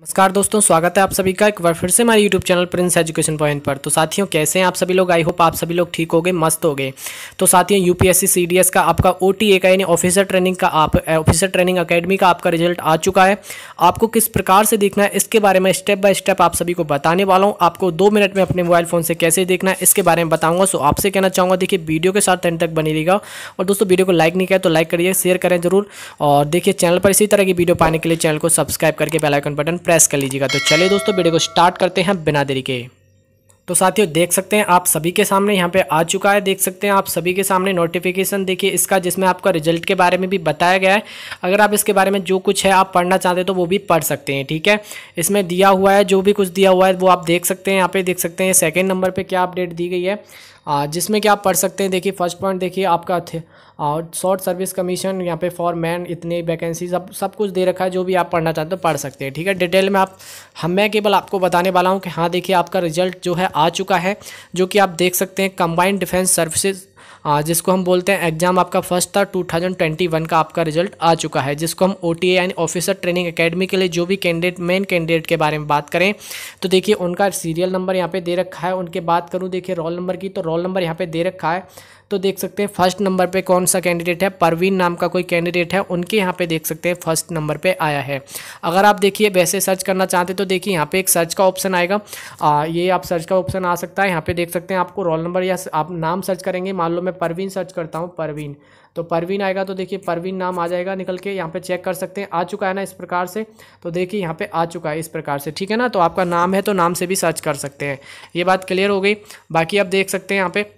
नमस्कार दोस्तों स्वागत है आप सभी का एक बार फिर से हमारे YouTube channel Prince Education Point पर तो साथियों कैसे हैं आप सभी लोग आई होप आप सभी लोग ठीक हो गए मस्त हो गए तो साथियों यूपीएससी सीडीएस का आपका ओ टी ए का यानी ऑफिसर ट्रेनिंग का आप ऑफिसर ट्रेनिंग अकेडमी का आपका रिजल्ट आ चुका है आपको किस प्रकार से देखना है इसके बारे में स्टेप बाय स्टेप आप सभी को बताने वाला हूँ आपको दो मिनट में अपने मोबाइल फ़ोन से कैसे देखना है इसके बारे में बताऊँगा सो आपसे कहना चाहूँगा देखिए वीडियो के साथ एंड तक बनी रहेगा और दोस्तों वीडियो को लाइक नहीं किया तो लाइक करिए शेयर करें जरूर और देखिए चैनल पर इसी तरह की वीडियो पाने के लिए चैनल को सब्सक्राइब करके बेलाइकन बटन प्रेस कर लीजिएगा तो चलिए दोस्तों वीडियो को स्टार्ट करते हैं बिना देरी के तो साथियों देख सकते हैं आप सभी के सामने यहाँ पे आ चुका है देख सकते हैं आप सभी के सामने नोटिफिकेशन देखिए इसका जिसमें आपका रिजल्ट के बारे में भी बताया गया है अगर आप इसके बारे में जो कुछ है आप पढ़ना चाहते हैं तो वो भी पढ़ सकते हैं ठीक है इसमें दिया हुआ है जो भी कुछ दिया हुआ है वो आप देख सकते हैं यहाँ पे देख सकते हैं सेकेंड नंबर पर क्या अपडेट दी गई है जिसमें क्या आप पढ़ सकते हैं देखिए फर्स्ट पॉइंट देखिए आपका और शॉर्ट सर्विस कमीशन यहाँ पे फॉर मैन इतनी वैकेंसी सब सब कुछ दे रखा है जो भी आप पढ़ना चाहते हो पढ़ सकते हैं ठीक है डिटेल में आप हम मैं केवल आपको बताने वाला हूँ कि हाँ देखिए आपका रिजल्ट जो है आ चुका है जो कि आप देख सकते हैं कंबाइंड डिफेंस सर्विसेज जिसको हम बोलते हैं एग्जाम आपका फर्स्ट था 2021 का आपका रिजल्ट आ चुका है जिसको हम ओ यानी ऑफिसर ट्रेनिंग अकेडमी के लिए जो भी कैंडिडेट मेन कैंडिडेट के बारे में बात करें तो देखिए उनका सीरियल नंबर यहाँ पे दे रखा है उनके बात करूँ देखिए रोल नंबर की तो रोल नंबर यहाँ पे दे रखा है तो देख सकते हैं फर्स्ट नंबर पे कौन सा कैंडिडेट है परवीन नाम का कोई कैंडिडेट है उनके यहाँ पे देख सकते हैं फर्स्ट नंबर पे आया है अगर आप देखिए वैसे सर्च करना चाहते तो देखिए यहाँ पे एक सर्च का ऑप्शन आएगा आ, ये आप सर्च का ऑप्शन आ सकता है यहाँ पे देख सकते हैं आपको रोल नंबर या आप नाम सर्च करेंगे मान लो मैं परवीन सर्च करता हूँ परवीन तो परवीन आएगा तो देखिए परवीन नाम आ जाएगा निकल के यहाँ पे चेक कर सकते हैं आ चुका है ना इस प्रकार से तो देखिए यहाँ पे आ चुका है इस प्रकार से ठीक है ना तो आपका नाम है तो नाम से भी सर्च कर सकते हैं ये बात क्लियर हो गई बाकी आप देख सकते हैं यहाँ पर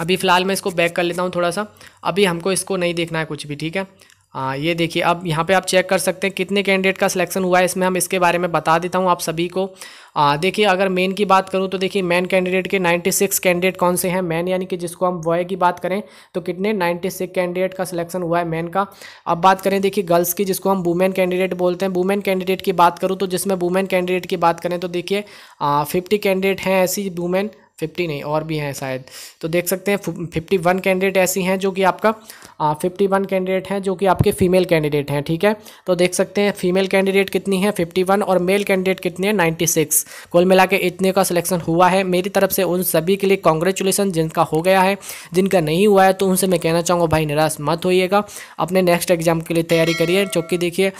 अभी फ़िलहाल मैं इसको बैक कर लेता हूँ थोड़ा सा अभी हमको इसको नहीं देखना है कुछ भी ठीक है हाँ ये देखिए अब यहाँ पे आप चेक कर सकते हैं कितने कैंडिडेट का सिलेक्शन हुआ है इसमें हम इसके बारे में बता देता हूँ आप सभी को देखिए अगर मेन की बात करूँ तो देखिए मेन कैंडिडेट के 96 कैंडिडेट कौन से हैं मेन यानी कि जिसको हम बॉय की बात करें तो कितने 96 कैंडिडेट का सिलेक्शन हुआ है मेन का अब बात करें देखिए गर्ल्स की जिसको हम वुमेन कैंडिडेट बोलते हैं वुमेन कैंडिडेट की बात करूँ तो जिसमें वुमेन कैंडिडेट की बात करें तो देखिए फिफ्टी कैंडिडेट हैं ऐसी वुमेन फिफ्टी नहीं और भी हैं शायद तो देख सकते हैं फिफ्टी वन कैंडिडेट ऐसी हैं जो कि आपका फिफ्टी वन कैंडिडेट हैं जो कि आपके फीमेल कैंडिडेट हैं ठीक है तो देख सकते हैं फीमेल कैंडिडेट कितनी है फिफ्टी वन और मेल कैंडिडेट कितनी है नाइन्टी सिक्स कुल मिला के इतने का सिलेक्शन हुआ है मेरी तरफ से उन सभी के लिए कॉन्ग्रेचुलेसन जिनका हो गया है जिनका नहीं हुआ है तो उनसे मैं कहना चाहूँगा भाई निराश मत होइएगा अपने नेक्स्ट एग्जाम के लिए तैयारी करिए चूँकि देखिए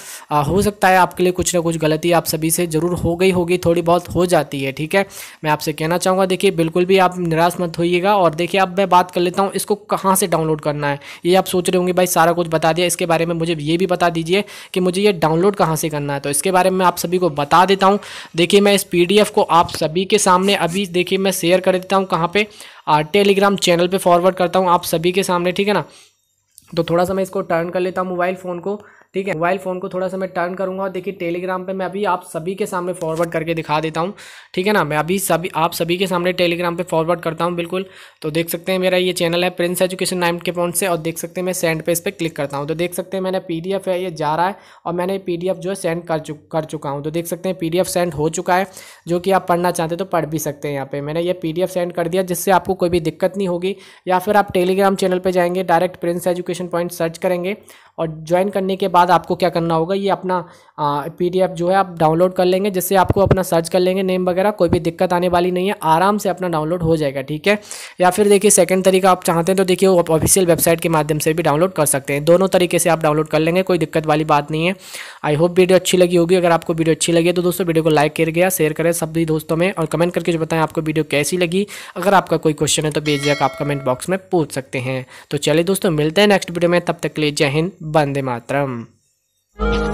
हो सकता है आपके लिए कुछ ना कुछ गलती आप सभी से ज़रूर हो गई होगी थोड़ी बहुत हो जाती है ठीक है मैं आपसे कहना चाहूँगा देखिए बिल्कुल बिल्कुल भी आप निराश मत होइएगा और देखिए अब मैं बात कर लेता हूँ इसको कहाँ से डाउनलोड करना है ये आप सोच रहे होंगे भाई सारा कुछ बता दिया इसके बारे में मुझे ये भी बता दीजिए कि मुझे ये डाउनलोड कहाँ से करना है तो इसके बारे में आप सभी को बता देता हूँ देखिए मैं इस पी को आप सभी के सामने अभी देखिए मैं शेयर कर देता हूँ कहाँ पर टेलीग्राम चैनल पर फॉरवर्ड करता हूँ आप सभी के सामने ठीक है ना तो थोड़ा सा मैं इसको टर्न कर लेता हूँ मोबाइल फ़ोन को ठीक है मोबाइल फ़ोन को थोड़ा सा मैं टर्न करूँगा और देखिए टेलीग्राम पर मैं अभी आप सभी के सामने फॉरवर्ड करके दिखा देता हूँ ठीक है ना मैं अभी सभी आप सभी के सामने टेलीग्राम पर फॉरवर्ड करता हूँ बिल्कुल तो देख सकते हैं मेरा ये चैनल है प्रिंस एजुकेशन नाइम के पॉइंट से और देख सकते हैं मैं सेंड पेज पर क्लिक करता हूँ तो देख सकते हैं मैंने पी है ये जा रहा है और मैंने पी जो है सेंड कर चुक कर चुका हूँ तो देख सकते हैं पी सेंड हो चुका है जो कि आप पढ़ना चाहते तो पढ़ भी सकते हैं यहाँ पर मैंने ये पी सेंड कर दिया जिससे आपको कोई भी दिक्कत नहीं होगी या फिर आप टेलीग्राम चैनल पर जाएंगे direct Prince Education Point search करेंगे और ज्वाइन करने के बाद बाद आपको क्या करना होगा ये अपना पी जो है आप डाउनलोड कर लेंगे जिससे आपको अपना सर्च कर लेंगे नेम वगैरह कोई भी दिक्कत आने वाली नहीं है आराम से अपना डाउनलोड हो जाएगा ठीक है या फिर देखिए सेकंड तरीका आप चाहते हैं तो देखिए वो ऑफिशियल वेबसाइट के माध्यम से भी डाउनलोड कर सकते हैं दोनों तरीके से आप डाउनलोड कर लेंगे कोई दिक्कत वाली बात नहीं है आई होप वीडियो अच्छी लगी होगी अगर आपको वीडियो अच्छी लगी तो दोस्तों वीडियो को लाइक कर गया शेयर करें सभी दोस्तों में और कमेंट करके जो बताएं आपको वीडियो कैसी लगी अगर आपका कोई क्वेश्चन है तो बेझिझक आप कमेंट बॉक्स में पूछ सकते हैं तो चलिए दोस्तों मिलते हैं नेक्स्ट वीडियो में तब तक ले जय हिंद बंदे मातरम you